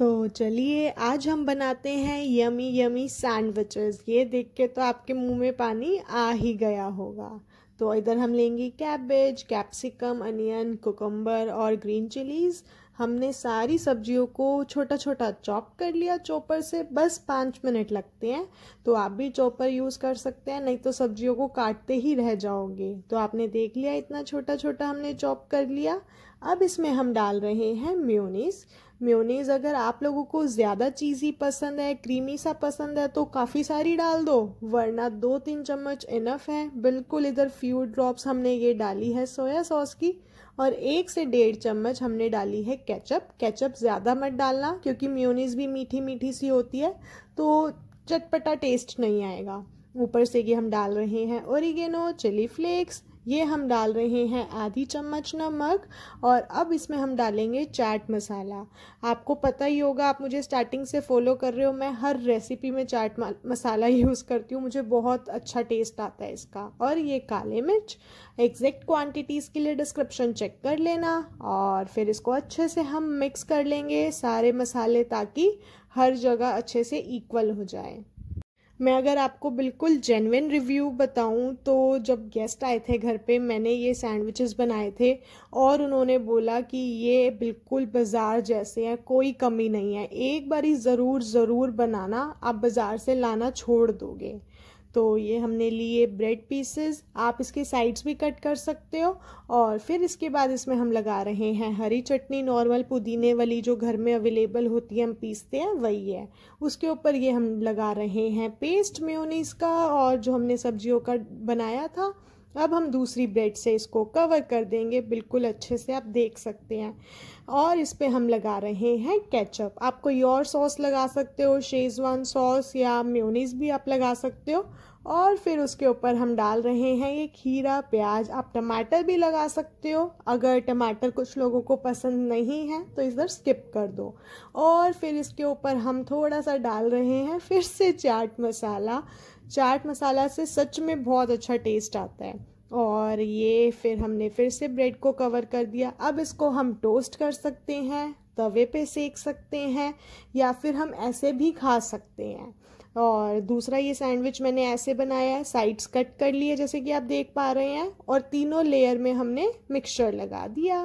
तो चलिए आज हम बनाते हैं यमी यमी सैंडविचेस ये देख के तो आपके मुंह में पानी आ ही गया होगा तो इधर हम लेंगे कैबेज कैप्सिकम अनियन कोकम्बर और ग्रीन चिलीज़ हमने सारी सब्जियों को छोटा छोटा चॉप कर लिया चॉपर से बस पाँच मिनट लगते हैं तो आप भी चॉपर यूज़ कर सकते हैं नहीं तो सब्जियों को काटते ही रह जाओगे तो आपने देख लिया इतना छोटा छोटा हमने चॉप कर लिया अब इसमें हम डाल रहे हैं म्यूनिस म्योनीज अगर आप लोगों को ज़्यादा चीज़ी पसंद है क्रीमी सा पसंद है तो काफ़ी सारी डाल दो वरना दो तीन चम्मच इनफ है बिल्कुल इधर फ्यू ड्रॉप्स हमने ये डाली है सोया सॉस की और एक से डेढ़ चम्मच हमने डाली है केचप केचप ज़्यादा मत डालना क्योंकि म्योनीज भी मीठी मीठी सी होती है तो चटपटा टेस्ट नहीं आएगा ऊपर से ये हम डाल रहे हैं ओरिगेनो चिली फ्लेक्स ये हम डाल रहे हैं आधी चम्मच नमक और अब इसमें हम डालेंगे चाट मसाला आपको पता ही होगा आप मुझे स्टार्टिंग से फॉलो कर रहे हो मैं हर रेसिपी में चाट मसाला यूज़ करती हूँ मुझे बहुत अच्छा टेस्ट आता है इसका और ये काले मिर्च एग्जैक्ट क्वांटिटीज़ के लिए डिस्क्रिप्शन चेक कर लेना और फिर इसको अच्छे से हम मिक्स कर लेंगे सारे मसाले ताकि हर जगह अच्छे से इक्वल हो जाए मैं अगर आपको बिल्कुल जेनविन रिव्यू बताऊं तो जब गेस्ट आए थे घर पे मैंने ये सैंडविचेस बनाए थे और उन्होंने बोला कि ये बिल्कुल बाज़ार जैसे हैं कोई कमी नहीं है एक बारी ज़रूर ज़रूर बनाना आप बाज़ार से लाना छोड़ दोगे तो ये हमने लिए ब्रेड पीसेस आप इसके साइड्स भी कट कर सकते हो और फिर इसके बाद इसमें हम लगा रहे हैं हरी चटनी नॉर्मल पुदीने वाली जो घर में अवेलेबल होती है हम पीसते हैं वही है उसके ऊपर ये हम लगा रहे हैं पेस्ट म्योनीस का और जो हमने सब्जियों का बनाया था अब हम दूसरी ब्रेड से इसको कवर कर देंगे बिल्कुल अच्छे से आप देख सकते हैं और इस पर हम लगा रहे हैं केचप आप कोई और सॉस लगा सकते हो शेजवान सॉस या म्योनीस भी आप लगा सकते हो और फिर उसके ऊपर हम डाल रहे हैं ये खीरा प्याज आप टमाटर भी लगा सकते हो अगर टमाटर कुछ लोगों को पसंद नहीं है तो इधर स्किप कर दो और फिर इसके ऊपर हम थोड़ा सा डाल रहे हैं फिर से चाट मसाला चाट मसाला से सच में बहुत अच्छा टेस्ट आता है और ये फिर हमने फिर से ब्रेड को कवर कर दिया अब इसको हम टोस्ट कर सकते हैं तवे पे सेक सकते हैं या फिर हम ऐसे भी खा सकते हैं और दूसरा ये सैंडविच मैंने ऐसे बनाया है साइड्स कट कर लिए जैसे कि आप देख पा रहे हैं और तीनों लेयर में हमने मिक्सचर लगा दिया